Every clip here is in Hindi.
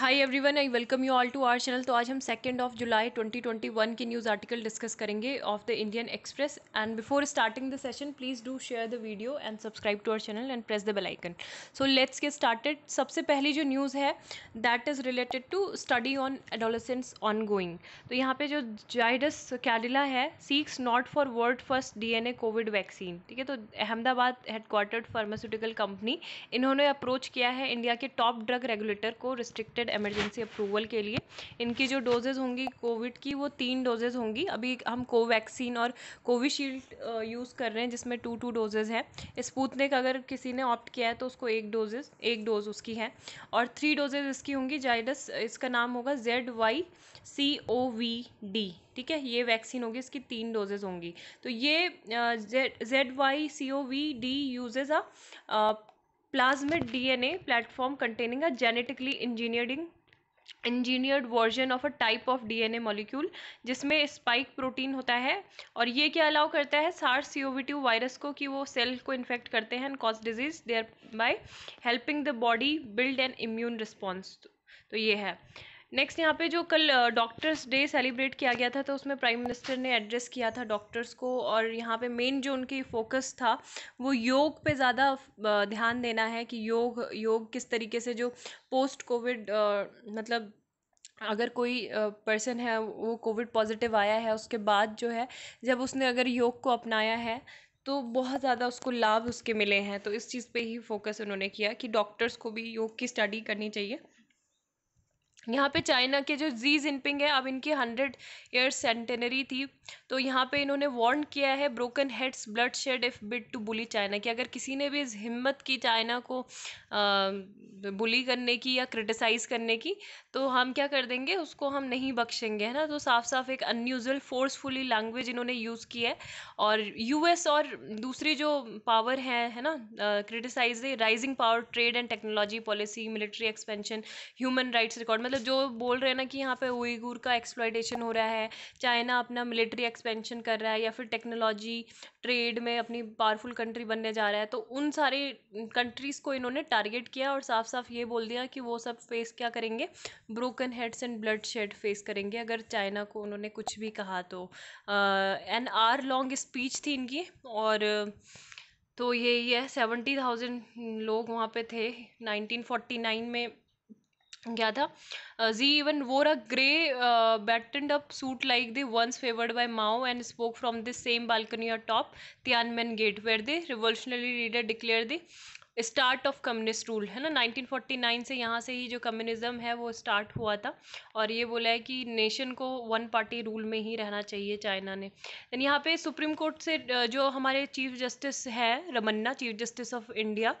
hi everyone I welcome you all to our channel तो आज हम सेकेंड ऑफ जुलाई 2021 की न्यूज़ आर्टिकल डिस्कस करेंगे of the Indian Express and before starting the session please do share the video and subscribe to our channel and press the bell icon so let's get started सबसे पहली जो न्यूज़ है that is related to study on adolescence ongoing तो यहाँ पर जो जाइडस कैडिला है seeks nod for world first D covid vaccine ठीक है तो अहमदाबाद हेडक्वार्टर्ड फार्मास्यूटिकल कंपनी इन्होंने अप्रोच किया है इंडिया के टॉप ड्रग रेगुलेटर को रिस्ट्रिक्टेड कोविड एमरजेंसी अप्रूवल के लिए इनकी जो डोजेज़ होंगी कोविड की वो तीन डोजेज़ होंगी अभी हम कोवैक्सीन और कोविशील्ड यूज़ कर रहे हैं जिसमें टू टू डोजेज़ हैं स्पूतनिक अगर किसी ने ऑप्ट किया है तो उसको एक डोजेज एक डोज उसकी है और थ्री डोजेज इसकी होंगी जाइडस इसका नाम होगा Z Y C O V D ठीक है ये वैक्सीन होगी इसकी तीन डोजेज होंगी तो ये Z Y C O V D uses a plasmid DNA platform containing a genetically engineering engineered version of a type of DNA molecule जिसमें स्पाइक प्रोटीन होता है और ये क्या अलाउ करता है सार्स सीओवी टू वायरस को कि वो सेल को इन्फेक्ट करते हैं and cause disease thereby helping the body build an immune response तो ये है नेक्स्ट यहाँ पे जो कल डॉक्टर्स डे सेलिब्रेट किया गया था तो उसमें प्राइम मिनिस्टर ने एड्रेस किया था डॉक्टर्स को और यहाँ पे मेन जो उनकी फोकस था वो योग पे ज़्यादा ध्यान देना है कि योग योग किस तरीके से जो पोस्ट कोविड मतलब अगर कोई पर्सन है वो कोविड पॉजिटिव आया है उसके बाद जो है जब उसने अगर योग को अपनाया है तो बहुत ज़्यादा उसको लाभ उसके मिले हैं तो इस चीज़ पे ही फोकस उन्होंने किया कि डॉक्टर्स को भी योग की स्टडी करनी चाहिए यहाँ पे चाइना के जो जी जिनपिंग है अब इनकी हंड्रेड ईयर सेंटेनरी थी तो यहाँ पे इन्होंने वार्न किया है broken heads bloodshed if bid to bully China कि अगर किसी ने भी इस हिम्मत की चाइना को बुली करने की या क्रिटिसाइज़ करने की तो हम क्या कर देंगे उसको हम नहीं बख्शेंगे है ना तो साफ साफ एक अनयूजल फोर्सफुली लैंग्वेज इन्होंने यूज़ की है और यू और दूसरी जो पावर है है ना criticise rising power trade and technology policy military expansion human rights record मतलब जो बोल रहे हैं ना कि यहाँ पे उइगुर का एक्सप्लाइटेशन हो रहा है चाइना अपना मिलिट्री एक्सपेंशन कर रहा है या फिर टेक्नोलॉजी ट्रेड में अपनी पावरफुल कंट्री बनने जा रहा है तो उन सारे कंट्रीज़ को इन्होंने टारगेट किया और साफ साफ ये बोल दिया कि वो सब फेस क्या करेंगे broken heads and bloodshed face करेंगे अगर चाइना को उन्होंने कुछ भी कहा तो एन आर लॉन्ग स्पीच थी इनकी और तो ये है सेवेंटी थाउजेंड लोग वहाँ पे थे नाइनटीन फोर्टी नाइन में गया था Xi even wore a grey buttoned up suit like the ones favoured by Mao and spoke from the same balcony और top Tiananmen gate where the revolutionary leader declare the start of communist rule है ना 1949 से यहाँ से ही जो कम्युनिज़्म है वो स्टार्ट हुआ था और ये बोला है कि नेशन को वन पार्टी रूल में ही रहना चाहिए चाइना ने देन यहाँ पे सुप्रीम कोर्ट से जो हमारे चीफ जस्टिस है Ramana chief justice of India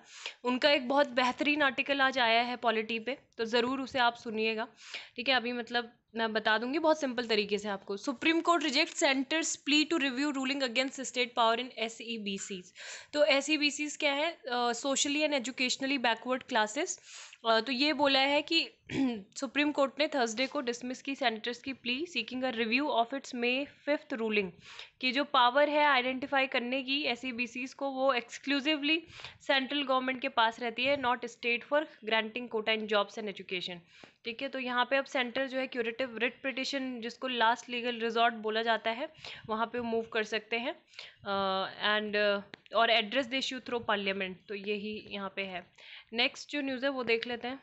उनका एक बहुत बेहतरीन आर्टिकल आज आया है पॉलिटी पे तो ज़रूर उसे आप सुनिएगा ठीक है अभी मतलब मैं बता दूंगी बहुत सिंपल तरीके से आपको supreme court reject centre's plea to review ruling against state power in S E B Cs तो एस ई बी सीज क्या है socially and educationally backward classes तो ये बोला है कि सुप्रीम कोर्ट ने थर्सडे को डिसमिस की सेंटर्स की plea seeking a review of its May fifth ruling कि जो पावर है आइडेंटिफाई करने की एस सी e को वो एक्सक्लूसिवली सेंट्रल गवर्नमेंट के पास रहती है not state for granting quota in jobs and education ठीक है तो यहाँ पे अब सेंटर जो है क्यूरेटिव रिट पिटिशन जिसको लास्ट लीगल रिजॉर्ट बोला जाता है वहाँ पे मूव कर सकते हैं एंड uh, uh, और address the issue through parliament तो यही यहाँ पे है नेक्स्ट जो न्यूज़ है वो देख लेते हैं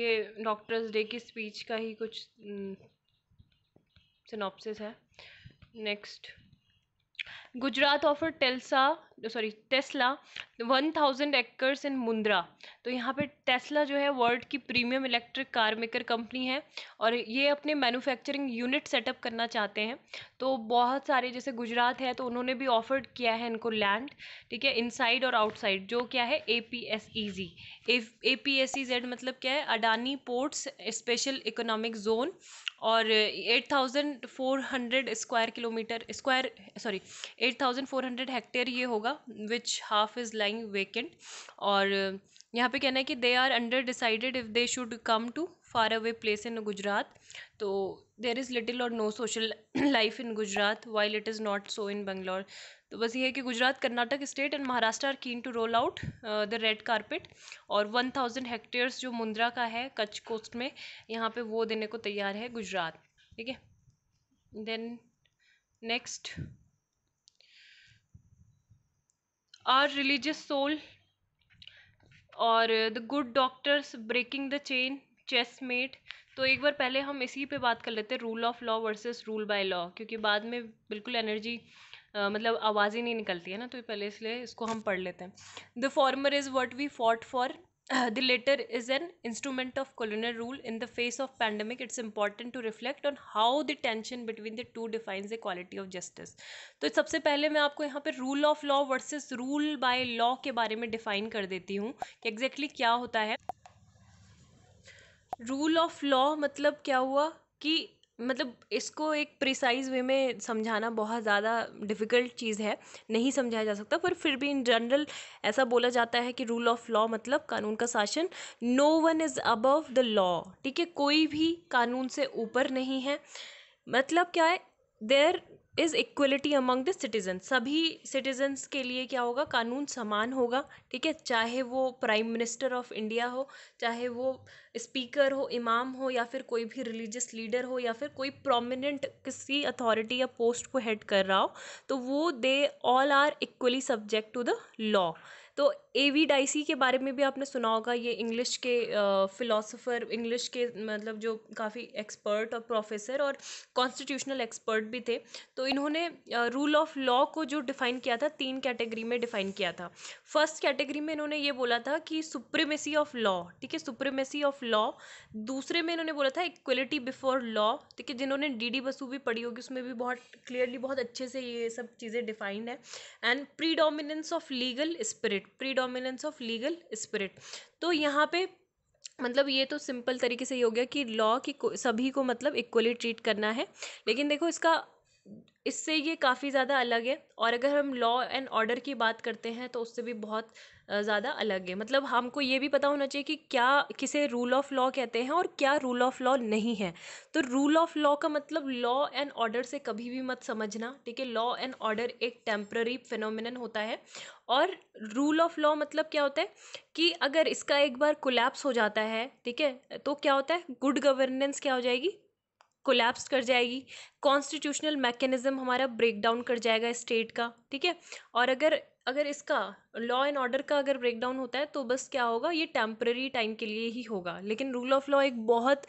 ये डॉक्टर्स डे की स्पीच का ही कुछ हम्म, सिनॉप्सिस है next Gujarat offer Telsa sorry Tesla one thousand acres in Mundra तो यहाँ पे टेस्ला जो है वर्ल्ड की premium electric car maker company है और ये अपने मैन्युफैक्चरिंग यूनिट सेटअप करना चाहते हैं तो बहुत सारे जैसे गुजरात है तो उन्होंने भी ऑफर्ड किया है इनको लैंड ठीक है इनसाइड और आउटसाइड जो क्या है A P S E G A P S E Z मतलब क्या है Adani ports special economic zone और 8400 square kilometre square sorry 8400 hectare ये होगा which half is lying vacant और यहाँ पे कहना है कि they are undecided if they should come to far away place in Gujarat तो there is little or no social life in Gujarat while it is not so in Bangalore तो बस ये है कि Gujarat Karnataka state and Maharashtra are keen to roll out the red carpet और वन थाउजेंड हेक्टेयर्स जो मुंद्रा का है कच्छ कोस्ट में यहाँ पे वो देने को तैयार है गुजरात ठीक है then next are religious soul और the good doctors breaking the chain met तो एक बार पहले हम इसी पे बात कर लेते हैं rule of law versus rule by law क्योंकि बाद में बिल्कुल एनर्जी मतलब आवाज़ ही नहीं निकलती है ना तो पहले इसलिए इसको हम पढ़ लेते हैं the former is what we fought for the latter is an instrument of colonial rule in the face of pandemic it's important to reflect on how the tension between the two define the quality of justice तो सबसे पहले मैं आपको यहाँ पर rule of law versus rule by law के बारे में डिफाइन कर देती हूँ कि एग्जैक्टली exactly क्या होता है रूल ऑफ लॉ मतलब क्या हुआ कि मतलब इसको एक प्रिसाइज़ वे में समझाना बहुत ज़्यादा डिफ़िकल्ट चीज़ है नहीं समझाया जा सकता पर फिर भी इन जनरल ऐसा बोला जाता है कि रूल ऑफ़ लॉ मतलब कानून का शासन no one is above the law ठीक है कोई भी कानून से ऊपर नहीं है मतलब क्या है there is equality among the citizen सभी सिटीजन्स के लिए क्या होगा कानून समान होगा ठीक है चाहे वो प्राइम मिनिस्टर ऑफ इंडिया हो चाहे वो स्पीकर हो इमाम हो या फिर कोई भी रिलीजियस लीडर हो या फिर कोई प्रोमिनेंट किसी अथॉरिटी या पोस्ट को हेड कर रहा हो तो वो they all are equally subject to the law तो ए वी डाइसी के बारे में भी आपने सुना होगा ये इंग्लिश के फ़िलासफ़र इंग्लिश के मतलब जो काफ़ी एक्सपर्ट और प्रोफेसर और कॉन्स्टिट्यूशनल एक्सपर्ट भी थे तो इन्होंने रूल ऑफ लॉ को जो डिफ़ाइन किया था तीन कैटेगरी में डिफ़ाइन किया था फर्स्ट कैटेगरी में इन्होंने ये बोला था कि सुप्रीमेसी ऑफ लॉ ठीक है सुप्रीमेसी ऑफ लॉ दूसरे में इन्होंने बोला था इक्वलिटी बिफोर लॉ ठीक है जिन्होंने डी डी बसू भी पढ़ी होगी उसमें भी बहुत क्लियरली बहुत अच्छे से ये सब चीज़ें डिफाइंड है and predominance of legal spirit spirit predominance of legal spirit तो यहाँ पे मतलब ये तो सिंपल तरीके से ही हो गया कि लॉ की सभी को मतलब इक्वली ट्रीट करना है लेकिन देखो इसका इससे ये काफ़ी ज़्यादा अलग है और अगर हम लॉ एंड ऑर्डर की बात करते हैं तो उससे भी बहुत ज़्यादा अलग है मतलब हमको ये भी पता होना चाहिए कि क्या किसे रूल ऑफ लॉ कहते हैं और क्या रूल ऑफ लॉ नहीं है तो रूल ऑफ लॉ का मतलब लॉ एंड ऑर्डर से कभी भी मत समझना ठीक है लॉ एंड ऑर्डर एक टेम्प्ररी फिनोमिन होता है और रूल ऑफ लॉ मतलब क्या होता है कि अगर इसका एक बार कोलैप्स हो जाता है ठीक है तो क्या होता है गुड गवर्नेंस क्या हो जाएगी कोलैप्स कर जाएगी कॉन्स्टिट्यूशनल मैकेनिज्म हमारा ब्रेक डाउन कर जाएगा स्टेट का ठीक है और अगर अगर इसका लॉ एंड ऑर्डर का अगर ब्रेक डाउन होता है तो बस क्या होगा ये टेम्प्रेरी टाइम के लिए ही होगा लेकिन रूल ऑफ लॉ एक बहुत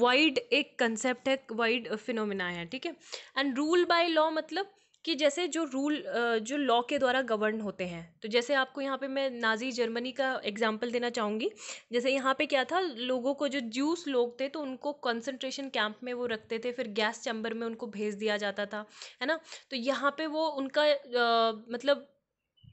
वाइड एक कंसेप्ट है वाइड फिनोमिना है ठीक है एंड रूल बाय लॉ मतलब कि जैसे जो रूल जो लॉ के द्वारा गवर्न होते हैं तो जैसे आपको यहाँ पे मैं नाज़ी जर्मनी का एग्जांपल देना चाहूँगी जैसे यहाँ पे क्या था लोगों को जो ज्यूस लोग थे तो उनको कंसंट्रेशन कैंप में वो रखते थे फिर गैस चैम्बर में उनको भेज दिया जाता था है ना तो यहाँ पे वो उनका आ, मतलब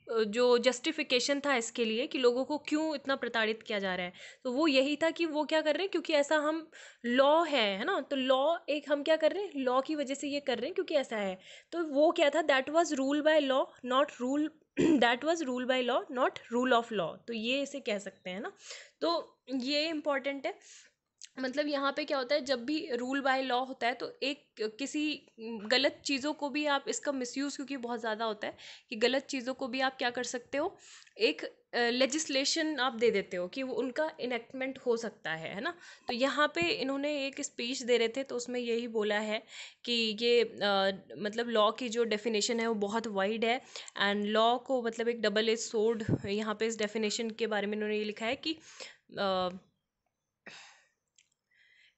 जो जस्टिफिकेशन था इसके लिए कि लोगों को क्यों इतना प्रताड़ित किया जा रहा है तो वो यही था कि वो क्या कर रहे हैं क्योंकि ऐसा हम लॉ है है ना तो लॉ एक हम क्या कर रहे हैं लॉ की वजह से ये कर रहे हैं क्योंकि ऐसा है तो वो क्या था that was rule by law not rule that was rule by law not rule of law तो ये इसे कह सकते हैं ना तो ये इम्पॉर्टेंट है मतलब यहाँ पे क्या होता है जब भी रूल बाय लॉ होता है तो एक किसी गलत चीज़ों को भी आप इसका मिसयूज़ क्योंकि बहुत ज़्यादा होता है कि गलत चीज़ों को भी आप क्या कर सकते हो एक लेजिस्लेशन आप दे देते हो कि वो उनका इनेक्टमेंट हो सकता है है ना तो यहाँ पे इन्होंने एक स्पीच दे रहे थे तो उसमें यही बोला है कि ये uh, मतलब लॉ की जो डेफिनेशन है वो बहुत वाइड है एंड लॉ को मतलब एक डबल एज सोर्ड यहाँ पे इस डेफिनेशन के बारे में इन्होंने ये लिखा है कि uh,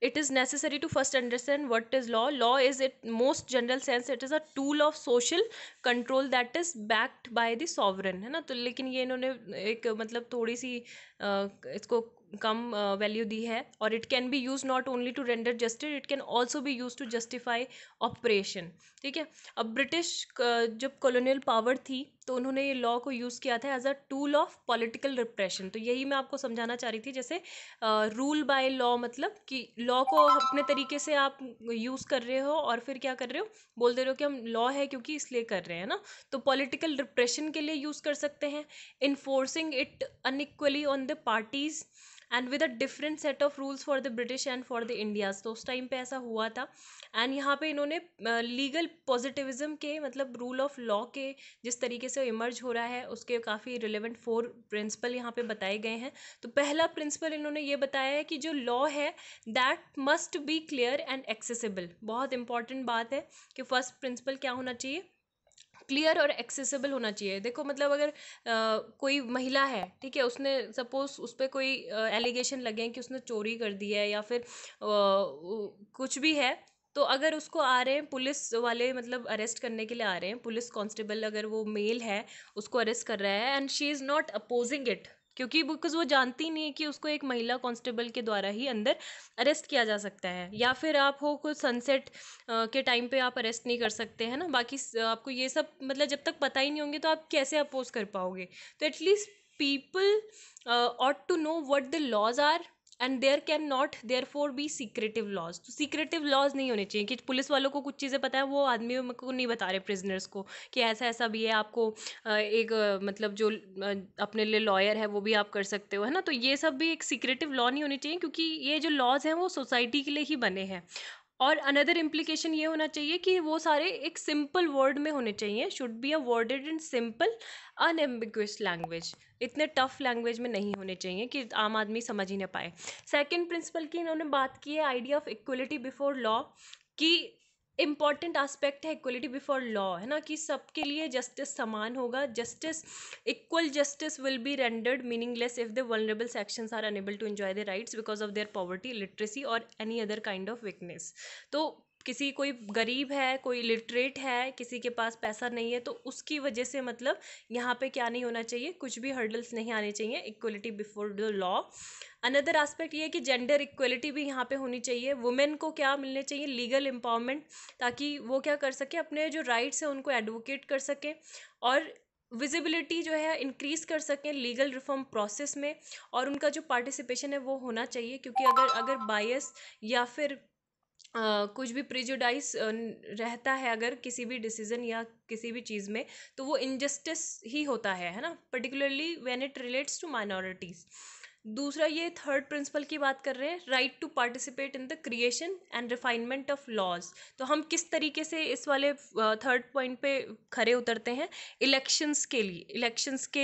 it is necessary to first understand what is law law is it most general sense it is a tool of social control that is backed by the sovereign है ना तो लेकिन ये इन्होंने एक मतलब थोड़ी सी uh, इसको कम वैल्यू दी है और it can be use not only to render justice it can also भी यूज टू जस्टिफाई ऑपरेशन ठीक है अब ब्रिटिश जब कॉलोनियल पावर थी तो उन्होंने ये लॉ को यूज़ किया था as a tool of political repression तो यही मैं आपको समझाना चाह रही थी जैसे रूल बाय लॉ मतलब कि लॉ को अपने तरीके से आप यूज़ कर रहे हो और फिर क्या कर रहे हो बोल दे रहे हो कि हम लॉ है क्योंकि इसलिए कर रहे हैं ना तो पॉलिटिकल रिप्रेशन के लिए यूज़ कर सकते हैं enforcing it unequally on the parties and with a different set of rules for the British and for the Indias तो उस टाइम पे ऐसा हुआ था एंड यहाँ पे इन्होंने लीगल पॉजिटिविज्म के मतलब रूल ऑफ लॉ के जिस तरीके से इमर्ज हो रहा है उसके काफ़ी रिलेवेंट फोर प्रिंसिपल यहाँ पे बताए गए हैं तो पहला प्रिंसिपल इन्होंने ये बताया है कि जो लॉ है that must be clear and accessible बहुत इंपॉर्टेंट बात है कि फर्स्ट प्रिंसिपल क्या होना चाहिए क्लियर और एक्सेसिबल होना चाहिए देखो मतलब अगर आ, कोई महिला है ठीक है उसने सपोज उस पर कोई एलिगेशन लगे हैं कि उसने चोरी कर दी है या फिर आ, कुछ भी है तो अगर उसको आ रहे हैं पुलिस वाले मतलब अरेस्ट करने के लिए आ रहे हैं पुलिस कांस्टेबल अगर वो मेल है उसको अरेस्ट कर रहा है and she is not opposing it क्योंकि बिकॉज वो जानती नहीं है कि उसको एक महिला कांस्टेबल के द्वारा ही अंदर अरेस्ट किया जा सकता है या फिर आप हो कुछ सनसेट के टाइम पे आप अरेस्ट नहीं कर सकते हैं ना बाकी आपको ये सब मतलब जब तक पता ही नहीं होंगे तो आप कैसे अपोज कर पाओगे तो at least people ought to know what the laws are and there can not therefore be secretive laws तो सीक्रेटिव लॉज नहीं होने चाहिए कि पुलिस वालों को कुछ चीज़ें पता है वो आदमी को नहीं बता रहे प्रिजनर्स को कि ऐसा ऐसा भी है आपको एक मतलब जो अपने लिए लॉयर है वो भी आप कर सकते हो है ना तो ये सब भी एक सीक्रेटिव लॉ नहीं होनी चाहिए क्योंकि ये जो लॉज हैं वो सोसाइटी के लिए ही बने हैं और अनदर इम्प्लीकेशन ये होना चाहिए कि वो सारे एक सिंपल वर्ड में होने चाहिए should be a worded and simple unambiguous language इतने टफ लैंग्वेज में नहीं होने चाहिए कि आम आदमी समझ ही ना पाए सेकेंड प्रिंसिपल की इन्होंने बात की है idea of equality before law कि इम्पॉर्टेंट आस्पेक्ट है इक्वलिटी बिफोर लॉ है ना कि सबके लिए जस्टिस समान होगा justice equal justice will be rendered meaningless if the vulnerable sections are unable to enjoy the rights because of their poverty literacy और any other kind of weakness तो किसी कोई गरीब है कोई इलिटरेट है किसी के पास पैसा नहीं है तो उसकी वजह से मतलब यहाँ पे क्या नहीं होना चाहिए कुछ भी हर्डल्स नहीं आने चाहिए equality before the law another aspect ये है कि जेंडर इक्वलिटी भी यहाँ पे होनी चाहिए वुमेन को क्या मिलने चाहिए लीगल एम्पावरमेंट ताकि वो क्या कर सके अपने जो राइट्स हैं उनको एडवोकेट कर सकें और विजिबिलिटी जो है इंक्रीज़ कर सकें लीगल रिफॉर्म प्रोसेस में और उनका जो पार्टिसिपेशन है वो होना चाहिए क्योंकि अगर अगर बायस या फिर कुछ भी प्रिजुडाइस रहता है अगर किसी भी डिसीज़न या किसी भी चीज़ में तो वो इनजस्टिस ही होता है है ना particularly when it relates to minorities दूसरा ये थर्ड प्रिंसिपल की बात कर रहे हैं right to participate in the creation and refinement of laws तो हम किस तरीके से इस वाले थर्ड पॉइंट पे खड़े उतरते हैं इलेक्शंस के लिए इलेक्शंस के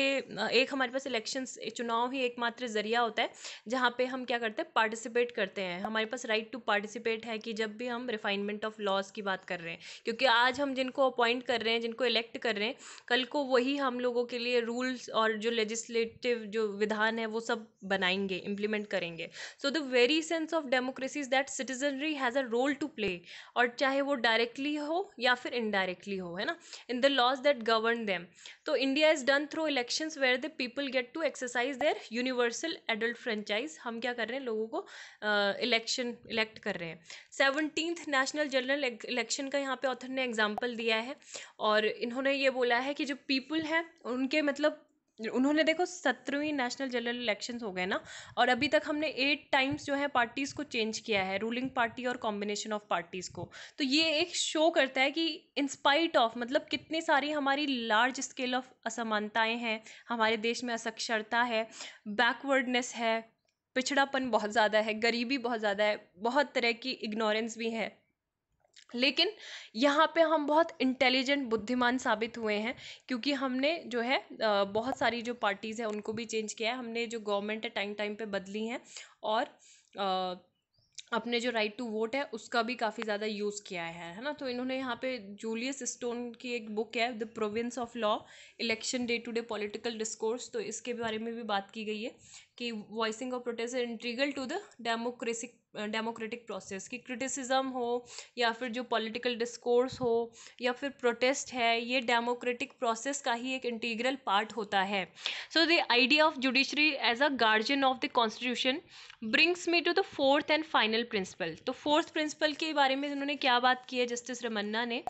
एक हमारे पास इलेक्शंस चुनाव ही एकमात्र ज़रिया होता है जहाँ पे हम क्या करते हैं पार्टिसिपेट करते हैं हमारे पास राइट टू पार्टिसिपेट है कि जब भी हम रिफाइनमेंट ऑफ लॉज की बात कर रहे हैं क्योंकि आज हम जिनको अपॉइंट कर रहे हैं जिनको इलेक्ट कर रहे हैं कल को वही हम लोगों के लिए रूल्स और जो लेजिस्लेटिव जो विधान है वो सब बनाएंगे इम्प्लीमेंट करेंगे so the very sense of democracy is that citizenry has a role to play और चाहे वो डायरेक्टली हो या फिर इनडायरेक्टली हो है ना in the laws that govern them तो India is done through election where the people get to exercise their universal adult franchise हम क्या कर रहे हैं लोगों को इलेक्शन uh, इलेक्ट कर रहे हैं सेवनटीन्थ नेशनल जनरल इलेक्शन का यहाँ पे ऑथर ने एग्जाम्पल दिया है और इन्होंने ये बोला है कि जो पीपल हैं उनके मतलब उन्होंने देखो सत्रहवीं नेशनल जनरल इलेक्शन हो गए ना और अभी तक हमने एट टाइम्स जो है पार्टीज़ को चेंज किया है रूलिंग पार्टी और कॉम्बिनेशन ऑफ पार्टीज़ को तो ये एक शो करता है कि इंस्पाइट ऑफ मतलब कितनी सारी हमारी लार्ज स्केल ऑफ असमानताएं हैं हमारे देश में असक्षरता है बैकवर्डनेस है पिछड़ापन बहुत ज़्यादा है गरीबी बहुत ज़्यादा है बहुत तरह की इग्नोरेंस भी है लेकिन यहाँ पे हम बहुत इंटेलिजेंट बुद्धिमान साबित हुए हैं क्योंकि हमने जो है बहुत सारी जो पार्टीज़ हैं उनको भी चेंज किया है हमने जो गवर्नमेंट है टाइम टाइम पे बदली हैं और अपने जो राइट टू वोट है उसका भी काफ़ी ज़्यादा यूज़ किया है है ना तो इन्होंने यहाँ पे जूलियस स्टोन की एक बुक है the province of law election day to day political discourse तो इसके बारे में भी बात की गई है कि voicing of protest integral to the democratic democratic process कि क्रिटिसिज्म हो या फिर जो पॉलिटिकल डिस्कोर्स हो या फिर प्रोटेस्ट है ये डेमोक्रेटिक प्रोसेस का ही एक इंटीग्रल पार्ट होता है so the idea of judiciary as a guardian of the constitution brings me to the fourth and final principle तो फोर्थ प्रिंसिपल के बारे में इन्होंने क्या बात की है जस्टिस रमन्ना ने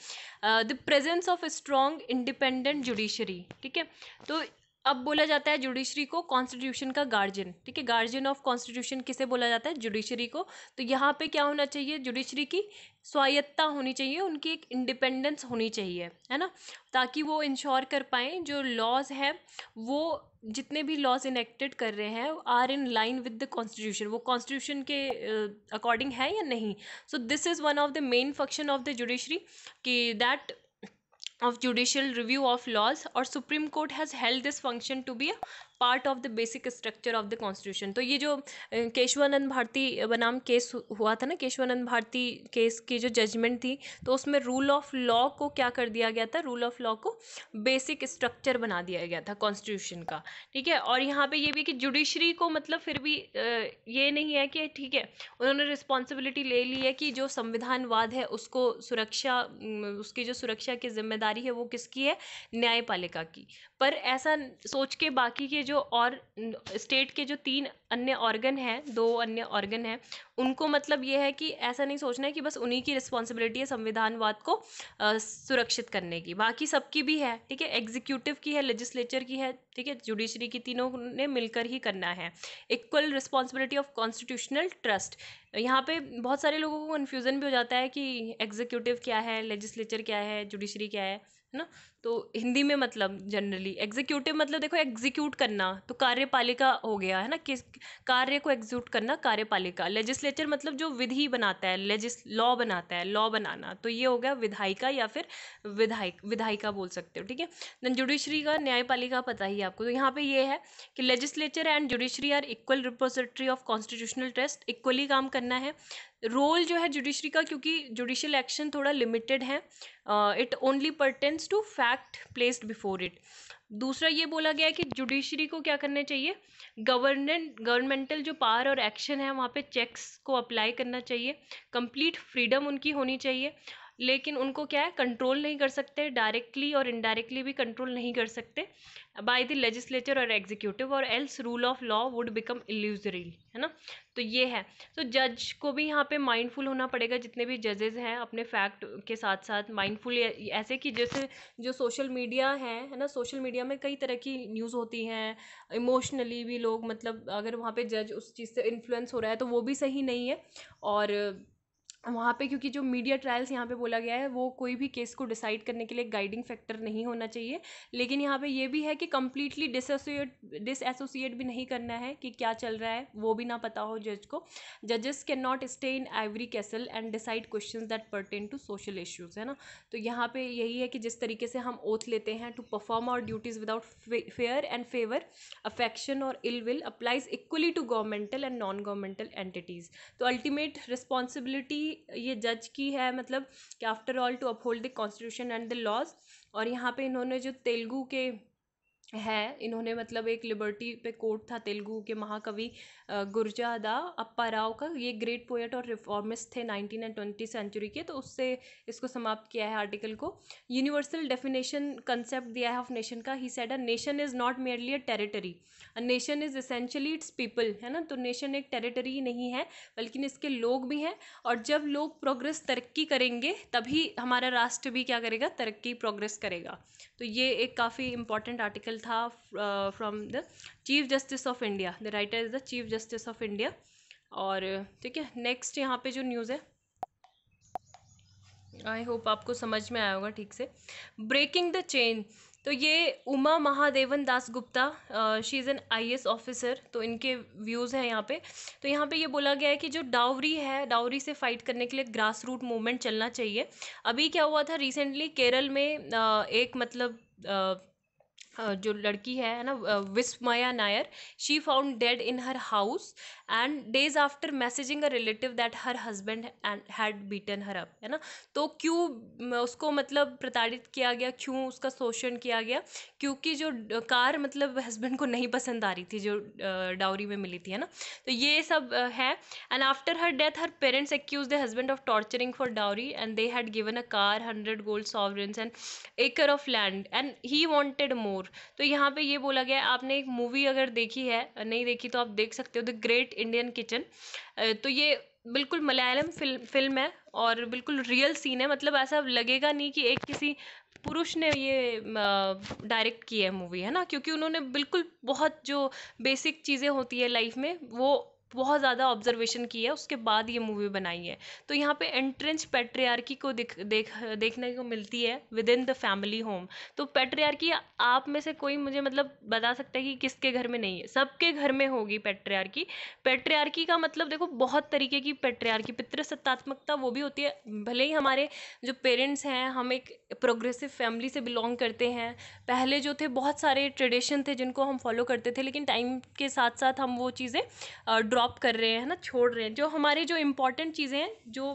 the presence of strong independent judiciary ठीक है तो अब बोला जाता है जुडिशरी को कॉन्स्टिट्यूशन का गार्जियन ठीक है गार्जियन ऑफ कॉन्स्टिट्यूशन किसे बोला जाता है जुडिशरी को तो यहाँ पे क्या होना चाहिए जुडिशरी की स्वायत्ता होनी चाहिए उनकी एक इंडिपेंडेंस होनी चाहिए है ना ताकि वो इंश्योर कर पाएँ जो लॉज है वो जितने भी लॉज इनेक्टेड कर रहे हैं are in line with the constitution वो कॉन्स्टिट्यूशन के अकॉर्डिंग uh, है या नहीं so this is one of the main function of the judiciary कि that of judicial review of laws or supreme court has held this function to be a part of the basic structure of the constitution तो ये जो केशवानंद भारती बनाम केस हुआ था ना केशवानंद भारती केस की जो जजमेंट थी तो उसमें रूल ऑफ लॉ को क्या कर दिया गया था रूल ऑफ लॉ को बेसिक स्ट्रक्चर बना दिया गया था कॉन्स्टिट्यूशन का ठीक है और यहाँ पे ये भी कि जुडिशरी को मतलब फिर भी ये नहीं है कि ठीक है उन्होंने रिस्पॉन्सिबिलिटी ले ली है कि जो संविधानवाद है उसको सुरक्षा उसकी जो सुरक्षा की जिम्मेदारी है वो किसकी है न्यायपालिका की पर ऐसा सोच के बाकी के जो जो और स्टेट के जो तीन अन्य ऑर्गन हैं दो अन्य ऑर्गन हैं उनको मतलब ये है कि ऐसा नहीं सोचना है कि बस उन्हीं की रिस्पॉन्सिबिलिटी है संविधानवाद को आ, सुरक्षित करने की बाकी सबकी भी है ठीक है एग्जीक्यूटिव की है लेजिस्लेचर की है ठीक है जुडिशरी की तीनों ने मिलकर ही करना है equal responsibility of constitutional trust यहाँ पे बहुत सारे लोगों को कन्फ्यूज़न भी हो जाता है कि एग्जीक्यूटिव क्या है लेजिस्लेचर क्या है जुडिशरी क्या है है ना तो हिंदी में मतलब जनरली एग्जीक्यूटिव मतलब देखो एग्जीक्यूट करना तो कार्यपालिका हो गया है ना किस कार्य को एग्जीक्यूट करना कार्यपालिका लेजिस्लेचर मतलब जो विधि बनाता है लेजिस लॉ बनाता है लॉ बनाना तो ये हो गया विधायिका या फिर विधायक विधायिका बोल सकते हो ठीक है देन जुडिशरी का न्यायपालिका पता ही आपको तो यहाँ पर यह है कि legislature and judiciary are equal repository of constitutional trust equally काम करना है रोल जो है जुडिशरी का क्योंकि जुडिशियल एक्शन थोड़ा लिमिटेड है it only pertains to fact act placed before it दूसरा ये बोला गया है कि जुडिशरी को क्या करना चाहिए गवर्नेंट गवर्नमेंटल जो पावर और एक्शन है वहाँ पे चेक्स को अप्लाई करना चाहिए कंप्लीट फ्रीडम उनकी होनी चाहिए लेकिन उनको क्या है कंट्रोल नहीं कर सकते डायरेक्टली और इनडायरेक्टली भी कंट्रोल नहीं कर सकते बाय द लेजिस्लेचर और एग्जीक्यूटिव और else rule of law would become illusory है ना तो ये है तो जज को भी यहाँ पे माइंडफुल होना पड़ेगा जितने भी जजेज हैं अपने फैक्ट के साथ साथ माइंडफुल ऐसे कि जैसे जो सोशल मीडिया है है ना सोशल मीडिया में कई तरह की न्यूज़ होती हैं इमोशनली भी लोग मतलब अगर वहाँ पे जज उस चीज़ से इन्फ्लुएंस हो रहा है तो वो भी सही नहीं है और वहाँ पे क्योंकि जो मीडिया ट्रायल्स यहाँ पे बोला गया है वो कोई भी केस को डिसाइड करने के लिए गाइडिंग फैक्टर नहीं होना चाहिए लेकिन यहाँ पे ये भी है कि कम्प्लीटली डिसोसिएट डिसएसोसिएट भी नहीं करना है कि क्या चल रहा है वो भी ना पता हो जज को जजेस can not stay in every castle and decide question that pertain to social issues है ना तो यहाँ पर यही है कि जिस तरीके से हम ओथ लेते हैं to perform our duties without fear and favour affection और ill will applies equally to governmental and non governmental entities तो अल्टीमेट रिस्पॉन्सिबिलिटी ये जज की है मतलब कि after all to uphold the constitution and the laws और यहाँ पे इन्होंने जो तेलुगु के है इन्होंने मतलब एक लिबर्टी पे कोट था तेलुगु के महाकवि गुरजादा अप्पा राव का ये ग्रेट पोएट और रिफॉर्मिस्ट थे नाइनटीन एंड ट्वेंटी सेंचुरी के तो उससे इसको समाप्त किया है आर्टिकल को यूनिवर्सल डेफिनेशन कंसेप्ट दिया है ऑफ नेशन का he said a nation is not merely a territory a nation is essentially its people है ना तो नेशन एक टेरिटरी ही नहीं है बल्कि इसके लोग भी हैं और जब लोग प्रोग्रेस तरक्की करेंगे तभी हमारा राष्ट्र भी क्या करेगा तरक्की प्रोग्रेस करेगा तो ये एक काफ़ी इंपॉर्टेंट आर्टिकल था from the chief justice of India the writer is the chief justice of India और ठीक है नेक्स्ट यहाँ पे जो न्यूज़ है आई होप आपको समझ में आया होगा ठीक से ब्रेकिंग द चेन तो ये Uma Mahadevan Das Gupta she is an I officer तो इनके व्यूज़ हैं यहाँ पे तो यहाँ पे ये बोला गया है कि जो डावरी है डावरी से फाइट करने के लिए ग्रास रूट मूवमेंट चलना चाहिए अभी क्या हुआ था रिसेंटली केरल में आ, uh, एक मतलब आ, uh, जो लड़की है ना Vismaya Nair she found dead in her house and days after messaging a relative that her husband and had beaten her up है ना तो क्यों उसको मतलब प्रताड़ित किया गया क्यों उसका शोषण किया गया क्योंकि जो कार मतलब हस्बैंड को नहीं पसंद आ रही थी जो डाउरी में मिली थी है ना तो ये सब है and after her death her parents accuse the husband of torturing for dowry and they had given a car hundred gold sovereigns and acre of land and he wanted more more तो यहाँ पे ये बोला गया आपने एक मूवी अगर देखी है नहीं देखी तो आप देख सकते हो द ग्रेट इंडियन किचन तो ये बिल्कुल मलयालम फिल्म फिल्म है और बिल्कुल रियल सीन है मतलब ऐसा लगेगा नहीं कि एक किसी पुरुष ने ये डायरेक्ट की है मूवी है ना क्योंकि उन्होंने बिल्कुल बहुत जो बेसिक चीज़ें होती है लाइफ में वो बहुत ज़्यादा ऑब्जर्वेशन की है उसके बाद ये मूवी बनाई है तो यहाँ पे एंट्रेंस पेट्रियार्की को दिख देख देखने को मिलती है within the family home तो पेट्रियार्की आप में से कोई मुझे मतलब बता सकता है कि किसके घर में नहीं है सबके घर में होगी पेट्रियार्की पेट्रियार्की का मतलब देखो बहुत तरीके की पेट्रियार्की पितृसत्तात्मकता वो भी होती है भले ही हमारे जो पेरेंट्स हैं हम एक प्रोग्रेसिव फैमिली से बिलोंग करते हैं पहले जो थे बहुत सारे ट्रेडिशन थे जिनको हम फॉलो करते थे लेकिन टाइम के साथ साथ हम वो चीज़ें ड्रॉप कर रहे हैं ना छोड़ रहे हैं जो हमारे जो इम्पोर्टेंट चीज़ें हैं जो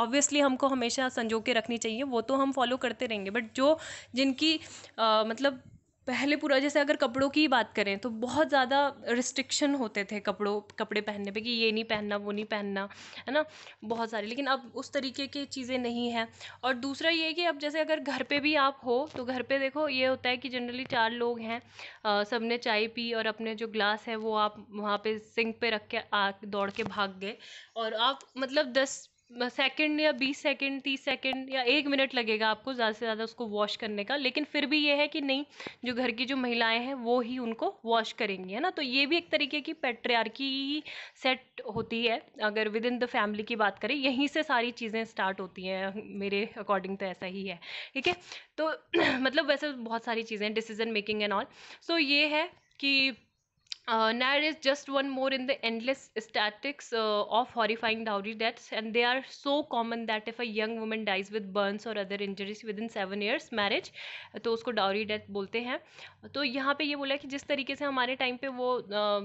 ऑब्वियसली हमको हमेशा संजो के रखनी चाहिए वो तो हम फॉलो करते रहेंगे बट जो जिनकी आ, मतलब पहले पूरा जैसे अगर कपड़ों की ही बात करें तो बहुत ज़्यादा रिस्ट्रिक्शन होते थे कपड़ों कपड़े पहनने पे कि ये नहीं पहनना वो नहीं पहनना है ना बहुत सारे लेकिन अब उस तरीके की चीज़ें नहीं हैं और दूसरा ये कि अब जैसे अगर घर पे भी आप हो तो घर पे देखो ये होता है कि जनरली चार लोग हैं सब ने चाय पी और अपने जो ग्लास है वो आप वहाँ पर सिंक पे रख के आ दौड़ के भाग गए और आप मतलब दस सेकेंड या बीस सेकेंड तीस सेकेंड या एक मिनट लगेगा आपको ज़्यादा से ज़्यादा उसको वॉश करने का लेकिन फिर भी ये है कि नहीं जो घर की जो महिलाएं हैं वो ही उनको वॉश करेंगी है ना तो ये भी एक तरीके की पेट्रियार्की ही सेट होती है अगर विद इन द फैमिली की बात करें यहीं से सारी चीज़ें स्टार्ट होती हैं मेरे अकॉर्डिंग तो ऐसा ही है ठीक है तो मतलब वैसे बहुत सारी चीज़ें decision making and also ये है कि Uh, Nair is just one more in the endless statistics uh, of horrifying dowry deaths, and they are so common that if a young woman dies with burns or other injuries within 7 years marriage, to usko dowry death bolte hain to yahan pe ye bola ki jis tarike se hamare time pe wo uh,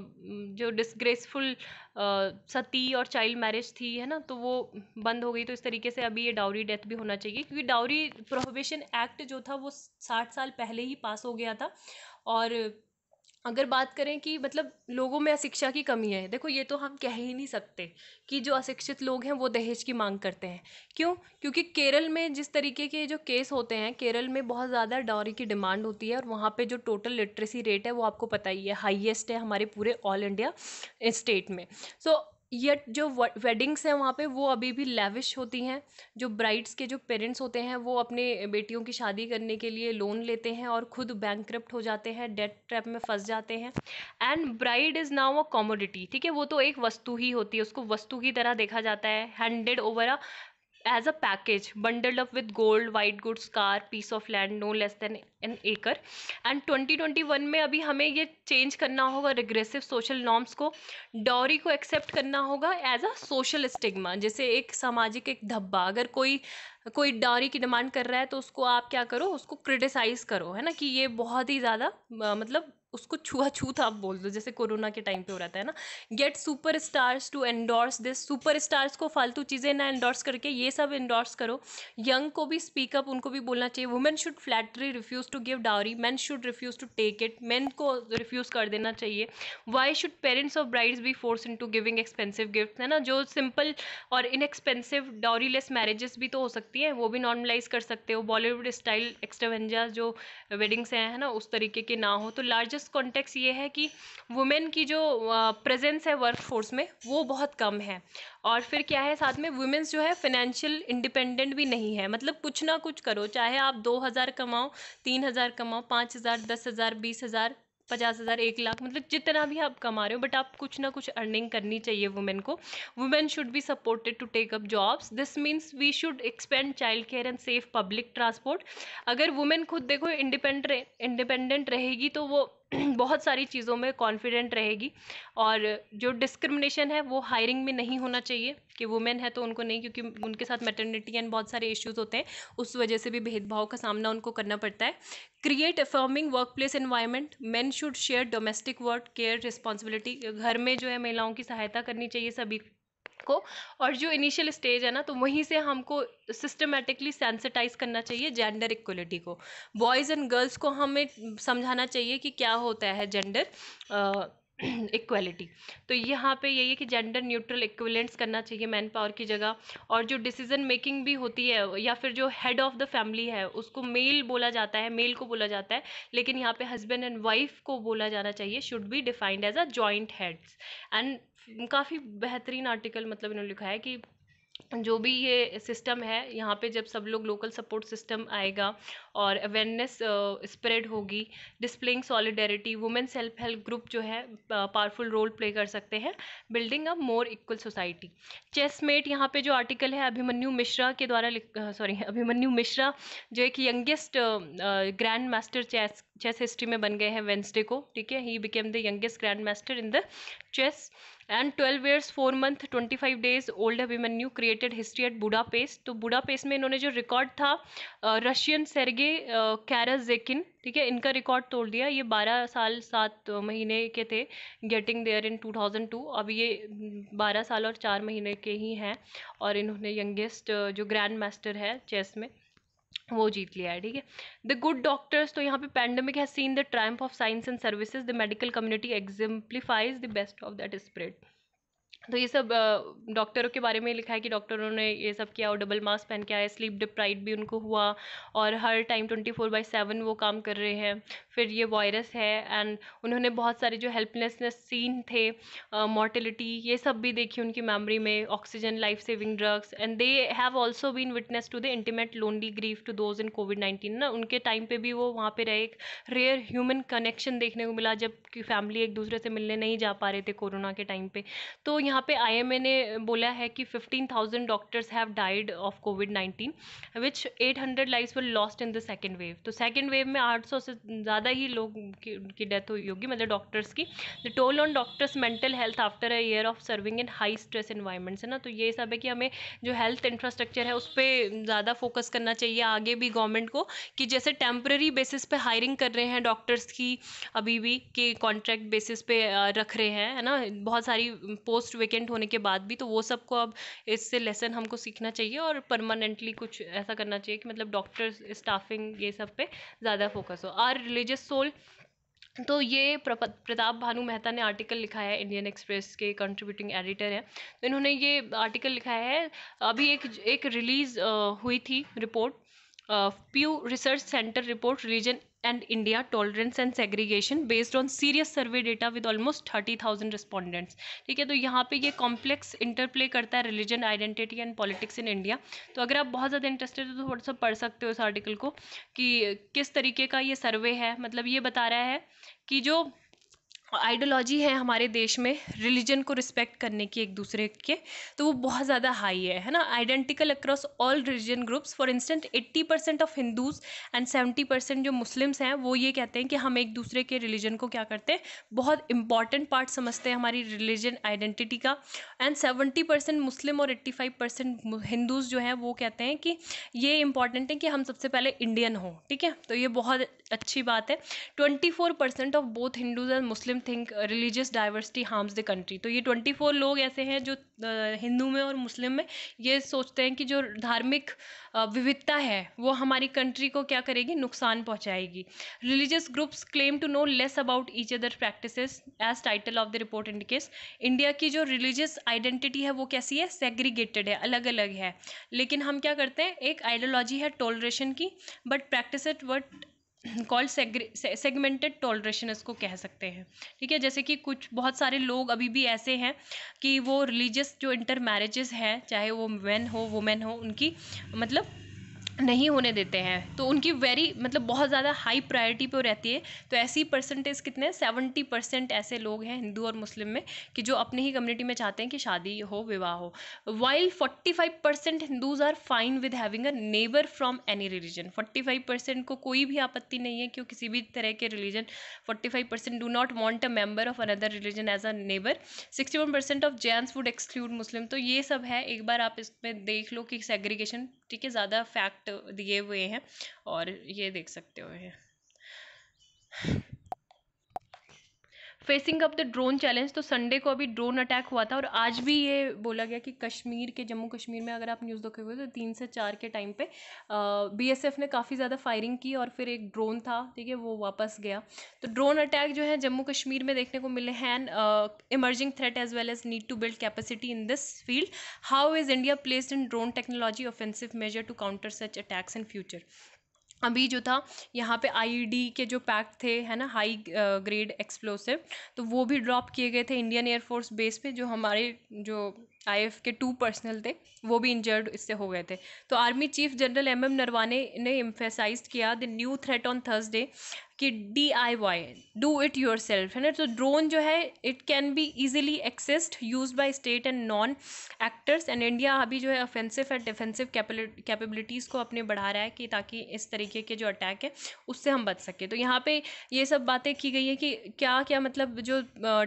jo disgraceful uh, sati aur child marriage thi hai na to wo band ho gayi to is tarike se abhi ye dowry death bhi hona chahiye kyunki dowry prohibition act jo tha wo 60 saal pehle hi pass ho gaya tha और अगर बात करें कि मतलब लोगों में अशिक्षा की कमी है देखो ये तो हम कह ही नहीं सकते कि जो अशिक्षित लोग हैं वो दहेज की मांग करते हैं क्यों क्योंकि केरल में जिस तरीके के जो केस होते हैं केरल में बहुत ज़्यादा डॉरी की डिमांड होती है और वहाँ पे जो टोटल लिटरेसी रेट है वो आपको पता ही है हाईएस्ट है हमारे पूरे ऑल इंडिया स्टेट में सो so, येट जो वेडिंग्स हैं वहाँ पे वो अभी भी लैविश होती हैं जो ब्राइड्स के जो पेरेंट्स होते हैं वो अपने बेटियों की शादी करने के लिए लोन लेते हैं और खुद बैंक हो जाते हैं डेट ट्रैप में फंस जाते हैं and bride is now a commodity ठीक है वो तो एक वस्तु ही होती है उसको वस्तु की तरह देखा जाता है handed over a as a package bundle up with gold white goods car piece of land no less than an acre and twenty twenty one में अभी हमें ये चेंज करना होगा रिग्रेसिव सोशल नॉर्म्स को डॉरी को एक्सेप्ट करना होगा एज अ सोशल स्टिग्मा जैसे एक सामाजिक एक धब्बा अगर कोई कोई डॉरी की डिमांड कर रहा है तो उसको आप क्या करो उसको क्रिटिसाइज करो है ना कि ये बहुत ही ज़्यादा मतलब उसको छुआछूत आप बोल दो जैसे कोरोना के टाइम पे हो रहा है ना get super stars to endorse this super stars को फालतू चीज़ें ना एंडोर्स करके ये सब एंडोर्स करो यंग को भी स्पीकअप उनको भी बोलना चाहिए women should flatly refuse to give dowry men should refuse to take it men को रिफ्यूज़ कर देना चाहिए why should parents of brides be forced into giving expensive gift है ना जो सिंपल और इनएक्सपेंसिव लेस मैरिजेस भी तो हो सकती हैं वो भी नॉर्मलाइज कर सकते हो बॉलीवुड स्टाइल एक्सटेवेंजा जो वेडिंग्स हैं है ना उस तरीके के ना हो तो लार्जेस्ट अदर्स कॉन्टेक्स्ट ये है कि वुमेन की जो प्रेजेंस है वर्क फोर्स में वो बहुत कम है और फिर क्या है साथ में वुमेन्स जो है फाइनेंशियल इंडिपेंडेंट भी नहीं है मतलब कुछ ना कुछ करो चाहे आप दो हज़ार कमाओ तीन हज़ार कमाओ पाँच हज़ार दस हज़ार बीस हज़ार पचास हज़ार एक लाख मतलब जितना भी आप कमा रहे हो बट आप कुछ ना कुछ अर्निंग करनी चाहिए वुमेन को women should be supported to take up jobs this means we should expand child care and safe public transport अगर वुमेन खुद देखो इंडिपेंडेंट इंडिपेंडेंट रहेगी तो वो बहुत सारी चीज़ों में कॉन्फिडेंट रहेगी और जो डिस्क्रिमिनेशन है वो हायरिंग में नहीं होना चाहिए कि वुमेन है तो उनको नहीं क्योंकि उनके साथ मेटर्निटी एंड बहुत सारे इश्यूज होते हैं उस वजह से भी भेदभाव का सामना उनको करना पड़ता है create affirming work place environment men should share domestic work care responsibility घर में जो है महिलाओं की सहायता करनी चाहिए सभी को और जो इनिशियल स्टेज है ना तो वहीं से हमको सिस्टमेटिकली सेंसिटाइज करना चाहिए जेंडर इक्वलिटी को बॉयज़ एंड गर्ल्स को हमें समझाना चाहिए कि क्या होता है जेंडर इक्वलिटी तो यहाँ पे यही है कि जेंडर न्यूट्रल इक्वलेंट्स करना चाहिए मैन पावर की जगह और जो डिसीजन मेकिंग भी होती है या फिर जो हेड ऑफ द फैमिली है उसको मेल बोला जाता है मेल को बोला जाता है लेकिन यहाँ पे हस्बैंड एंड वाइफ को बोला जाना चाहिए should be defined as a joint heads and काफ़ी बेहतरीन आर्टिकल मतलब इन्होंने लिखा है कि जो भी ये सिस्टम है यहाँ पे जब सब लोग लोकल सपोर्ट सिस्टम आएगा और अवेयरनेस स्प्रेड होगी displaying solidarity women's self help group जो है पावरफुल रोल प्ले कर सकते हैं building a more equal society checkmate यहाँ पे जो आर्टिकल है अभिमन्यु मिश्रा के द्वारा सॉरी अभिमन्यु मिश्रा जो एक youngest grand master chess chess history में बन गए हैं वेंसडे को ठीक है he became the youngest grand master in the chess and twelve years four month twenty five days old new created history at Budapest तो बुडापेस्ट में इन्होंने जो रिकॉर्ड था रशियन कैरस जेकिन ठीक है इनका रिकॉर्ड तोड़ दिया ये बारह साल सात महीने के थे getting there in two thousand two अब ये बारह साल और चार महीने के ही हैं और इन्होंने यंगेस्ट जो ग्रैंड मास्टर है चेस में वो जीत लिया है ठीक है द गुड डॉक्टर्स तो यहाँ पे pandemic has seen the triumph of science and services the medical community exemplifies the best of that spirit तो ये सब डॉक्टरों के बारे में लिखा है कि डॉक्टरों ने ये सब किया और डबल मास्क पहन के आए स्लीप डिप्राइड भी उनको हुआ और हर time twenty four by seven वो काम कर रहे हैं फिर ये वायरस है एंड उन्होंने बहुत सारे जो हेल्पलेसनेस सीन थे मॉर्टिलिटी ये सब भी देखी उनकी मेमोरी में oxygen life saving drugs and they have also been witness to the intimate lonely grief to those in covid nineteen ना उनके टाइम पर भी वो वहाँ पर रहे एक रेयर ह्यूमन कनेक्शन देखने को मिला जबकि फैमिली एक दूसरे से मिलने नहीं जा पा रहे थे कोरोना के टाइम पर तो यहाँ यहाँ पे ए ने बोला है कि 15,000 doctors have died of covid 19 which 800 hundred life were lost in the second wave तो सेकेंड वेव में 800 से ज़्यादा ही लोग की, डेथ हुई होगी मतलब डॉक्टर्स की the toll on doctors mental health after a year of serving in high stress environment है ना तो ये सब है कि हमें जो हेल्थ इंफ्रास्ट्रक्चर है उस पर ज़्यादा फोकस करना चाहिए आगे भी गवर्नमेंट को कि जैसे टेम्प्रेरी बेसिस पे हायरिंग कर रहे हैं डॉक्टर्स की अभी भी के कॉन्ट्रैक्ट बेसिस पे रख रहे हैं है ना बहुत सारी पोस्ट वेकेंट होने के बाद भी तो वो सबको अब इससे लेसन हमको सीखना चाहिए और परमानेंटली कुछ ऐसा करना चाहिए कि मतलब डॉक्टर स्टाफिंग ये सब पे ज़्यादा फोकस हो आर रिलीजियस सोल तो ये प्रताप भानु मेहता ने आर्टिकल लिखा है इंडियन एक्सप्रेस के कंट्रीब्यूटिंग एडिटर हैं तो इन्होंने ये आर्टिकल लिखा है अभी एक एक रिलीज़ हुई थी report Pew Research Center report religion and India tolerance and segregation based on serious survey data with almost thirty thousand respondents ठीक है तो यहाँ पे ये कॉम्प्लेक्स इंटरप्ले करता है religion identity and politics in India तो अगर आप बहुत ज़्यादा इंटरेस्टेड हो तो थोड़ा सा पढ़ सकते हो इस आर्टिकल को कि किस तरीके का ये सर्वे है मतलब ये बता रहा है कि जो आइडियोलॉजी है हमारे देश में रिलीजन को रिस्पेक्ट करने की एक दूसरे के तो वो बहुत ज़्यादा हाई है है ना identical across all religion groups for instant 80 percent of Hindus and 70 percent जो मुस्लिम्स हैं वो ये कहते हैं कि हम एक दूसरे के रिलीजन को क्या करते हैं बहुत इंपॉर्टेंट पार्ट समझते हैं हमारी रिलीजन आइडेंटिटी का एंड सेवेंटी परसेंट मुस्लिम और एट्टी फाइव परसेंट हिंदूज जो हैं वो कहते हैं कि ये इंपॉर्टेंट है कि हम सबसे पहले इंडियन हों ठीक है तो ये बहुत अच्छी बात है twenty four percent of both Hindus and Muslim don't think religious diversity harms the country तो ये ट्वेंटी फोर लोग ऐसे हैं जो हिंदू में और मुस्लिम में ये सोचते हैं कि जो धार्मिक विविधता है वो हमारी कंट्री को क्या करेगी नुकसान पहुंचाएगी religious groups claim to know less about each other practice as title of the report indicates India की जो रिलीजियस आइडेंटिटी है वो कैसी है सेग्रीगेटेड है अलग अलग है लेकिन हम क्या करते हैं एक आइडियोलॉजी है टोलरेशन की but practice it what call segmented toleration इसको कह सकते हैं ठीक है जैसे कि कुछ बहुत सारे लोग अभी भी ऐसे हैं कि वो रिलीजियस जो इंटर मैरिज हैं चाहे वो मैन हो वुमेन हो उनकी मतलब नहीं होने देते हैं तो उनकी वेरी मतलब बहुत ज़्यादा हाई प्रायोरिटी पे रहती है तो ऐसी परसेंटेज कितने सेवेंटी परसेंट ऐसे लोग हैं हिंदू और मुस्लिम में कि जो अपने ही कम्युनिटी में चाहते हैं कि शादी हो विवाह हो while forty five percent Hindus are fine with having a neighbour from any religion forty five percent को कोई भी आपत्ति नहीं है क्यों किसी भी तरह के religion forty five percent do not want a member of another religion as a neighbour sixty one percent of Jains would exclude Muslim तो ये सब है एक बार आप इसमें देख लो कि सेग्रीगेशन ठीक है ज़्यादा फैक्ट कट दिए हुए हैं और ये देख सकते हो ये facing up the drone challenge तो संडे को अभी ड्रोन अटैक हुआ था और आज भी ये बोला गया कि कश्मीर के जम्मू कश्मीर में अगर आप न्यूज़ देखे हुए तो तीन से चार के टाइम पे बीएसएफ ने काफ़ी ज़्यादा फायरिंग की और फिर एक ड्रोन था ठीक है वो वापस गया तो ड्रोन अटैक जो है जम्मू कश्मीर में देखने को मिले हैं emerging threat as well as need to build capacity in this field how is India placed in drone technology offensive measure to counter such attacks in future अभी जो था यहाँ पे आईडी e के जो पैक थे है ना हाई ग्रेड एक्सप्लोसिव तो वो भी ड्रॉप किए गए थे इंडियन एयरफोर्स बेस पे जो हमारे जो आईएफ के टू पर्सनल थे वो भी इंजर्ड इससे हो गए थे तो army chief general M M Naravane ने इम्फेसाइज किया the new threat on Thursday कि D I Y do it yourself है ना तो ड्रोन जो है it can be easily accessed use by state and non actors and India अभी जो है ऑफेंसिव एंड डिफेंसिव कैपेबिलिटीज़ को अपने बढ़ा रहा है कि ताकि इस तरीके के जो अटैक है उससे हम बच सकें तो यहाँ पर ये सब बातें की गई है कि क्या क्या मतलब जो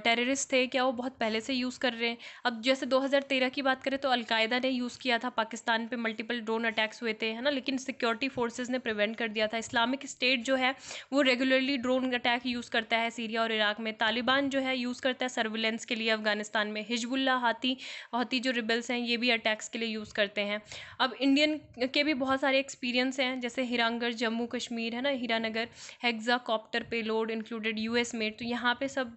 टेररिस्ट थे क्या वो बहुत पहले से यूज़ कर रहे हैं अब जैसे दो हज़ार तेरह की बात करें तो अलकायदा ने यूज़ किया था पाकिस्तान पर मल्टीपल ड्रोन अटैक्स हुए थे है ना लेकिन सिक्योरिटी फोर्सेज ने प्रिवेंट कर दिया था इस्लामिक स्टेट जो है वो रेगुलरली ड्रोन अटैक यूज़ करता है सीरिया और इराक में तालिबान जो है यूज़ करता है सर्विलेंस के लिए अफगानिस्तान में हिजबुल्ला हाथी हाथी जो रिबल्स हैं ये भी अटैक्स के लिए यूज़ करते हैं अब इंडियन के भी बहुत सारे एक्सपीरियंस हैं जैसे हिरांगर जम्मू कश्मीर है ना Hiranagar hexacopter payload included you made तो यहाँ पर सब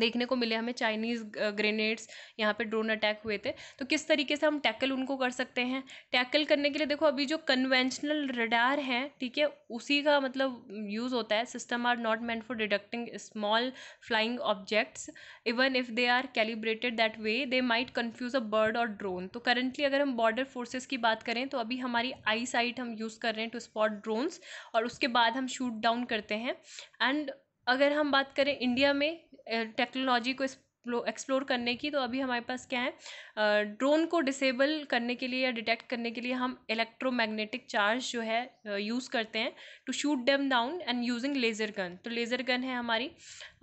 देखने को मिले हमें चाइनीज़ ग्रेनेड्स यहाँ पे ड्रोन अटैक हुए थे तो किस तरीके से हम टैकल उनको कर सकते हैं टैकल करने के लिए देखो अभी जो कन्वेंशनल रडार हैं ठीक है उसी का मतलब यूज़ होता है system are not meant for detecting small flying objects even if they are calibrated that way they might confuse a bird और ड्रोन तो करंटली अगर हम बॉर्डर फोर्सेज की बात करें तो अभी हमारी आई साइट हम यूज़ कर रहे हैं टू स्पॉट ड्रोन्स और उसके बाद हम शूट डाउन करते हैं एंड अगर हम बात करें इंडिया में टेक्नोलॉजी को एक्सप्लोर करने की तो अभी हमारे पास क्या है ड्रोन को डिसेबल करने के लिए या डिटेक्ट करने के लिए हम इलेक्ट्रोमैग्नेटिक चार्ज जो है यूज़ करते हैं to shoot them down and using laser gun तो लेज़र गन है हमारी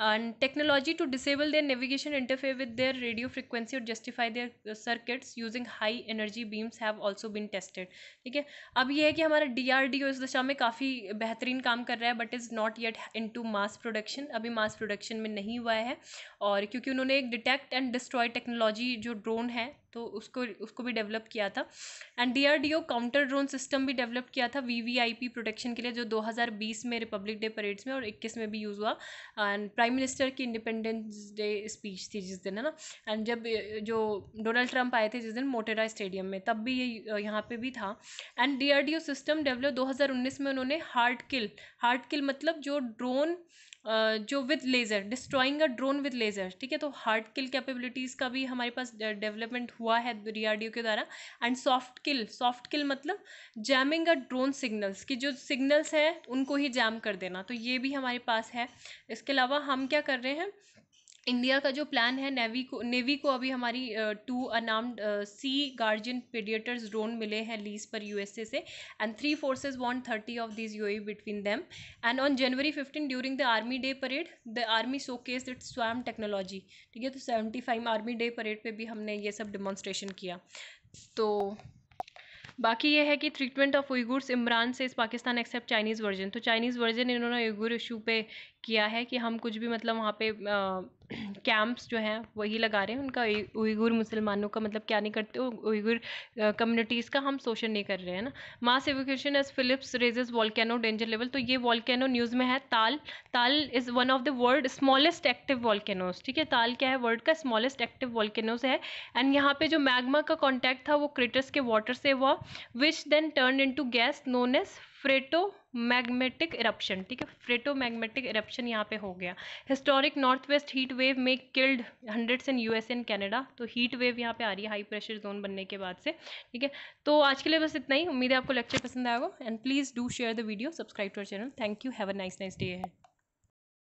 and technology to disable their navigation interfere with their radio frequency और justify their circuits using high energy beams have also been tested ठीक है अब यह है कि हमारा डी आर डी ओ इस दिशा में काफ़ी बेहतरीन काम कर रहा है but is not yet into mass production अभी मास प्रोडक्शन में नहीं हुआ है और क्योंकि उन्होंने उन्होंने एक डिटेक्ट एंड डिस्ट्रॉय टेक्नोलॉजी जो ड्रोन है तो उसको उसको भी डेवलप किया था and DRDO counter drone system भी डेवलप किया था वीवीआईपी प्रोटेक्शन के लिए जो 2020 में रिपब्लिक डे परेड्स में और 21 में भी यूज़ हुआ एंड प्राइम मिनिस्टर की इंडिपेंडेंस डे स्पीच थी जिस दिन है ना एंड जब जो डोनाल्ड ट्रंप आए थे जिस दिन मोटेरा स्टेडियम में तब भी ये यहाँ पर भी था एंड डी सिस्टम डेवलप दो में उन्होंने हार्ट किल हार्ट किल मतलब जो ड्रोन जो with laser destroying a drone with laser ठीक है तो हार्ड किल कैपेबिलिटीज़ का भी हमारे पास डेवलपमेंट हुआ है डी के द्वारा and soft kill soft kill मतलब जैमिंग अ ड्रोन सिग्नल्स कि जो सिग्नल्स हैं उनको ही जैम कर देना तो ये भी हमारे पास है इसके अलावा हम क्या कर रहे हैं इंडिया का जो प्लान है नेवी को नेवी को अभी हमारी two unarmed sea guardian predators drone मिले हैं लीज पर यूएसए से and three forces want thirty of this UAE between them and on January fifteen during the army day parade the army showcase its swarm technology ठीक है तो seventy five army day parade पर भी हमने ये सब डिमॉन्स्ट्रेशन किया तो बाकी ये है कि ट्रीटमेंट ऑफ उइगुर्स इमरान से इस पाकिस्तान एक्सेप्ट चाइनीज़ वर्जन तो चाइनीज़ वर्जन इन्होंने उइगुर इशू पे किया है कि हम कुछ भी मतलब वहाँ पे कैंप्स जो हैं वही लगा रहे हैं उनका उइगुर मुसलमानों का मतलब क्या नहीं करते उइगुर कम्युनिटीज़ का हम शोषण नहीं कर रहे हैं ना mass evacuation as Philippines raises volcano danger level तो ये वॉलकैनो न्यूज़ में है Taal Taal is one of the world smallest active volcanoes ठीक है ताल क्या है वर्ल्ड का स्मॉलेस्ट एक्टिव वॉलकैनोज है एंड यहाँ पर जो मैगमा का कॉन्टैक्ट था वो क्रिटर्स के वाटर से हुआ which then turn into gas known as phreatomagmatic eruption ठीक है फ्रेटो मैग्मेटिक इरप्शन यहाँ पे हो गया historic north west heat wave में killed hundreds in S N Canada तो हीट वेव यहाँ पे आ रही है हाई प्रेशर जोन बनने के बाद से ठीक है तो आज के लिए बस इतना ही उम्मीद है आपको लेक्चर पसंद आएगा and please do share the video subscribe to our channel thank you have a nice nice day है